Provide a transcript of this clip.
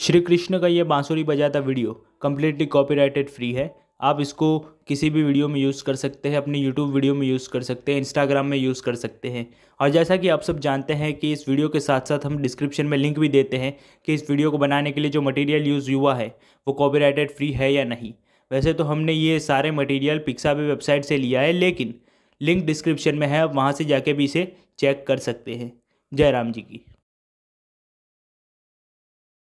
श्री कृष्ण का ये बांसुरी बजाता वीडियो कम्प्लीटली कॉपीराइटेड फ्री है आप इसको किसी भी वीडियो में यूज़ कर सकते हैं अपनी यूट्यूब वीडियो में यूज़ कर सकते हैं इंस्टाग्राम में यूज़ कर सकते हैं और जैसा कि आप सब जानते हैं कि इस वीडियो के साथ साथ हम डिस्क्रिप्शन में लिंक भी देते हैं कि इस वीडियो को बनाने के लिए जो मटेरियल यूज़ हुआ है वो कॉपीराइटेड फ्री है या नहीं वैसे तो हमने ये सारे मटेरियल भी वेबसाइट से लिया है लेकिन लिंक डिस्क्रिप्शन में है आप वहाँ से जाके भी इसे चेक कर सकते हैं जय राम जी की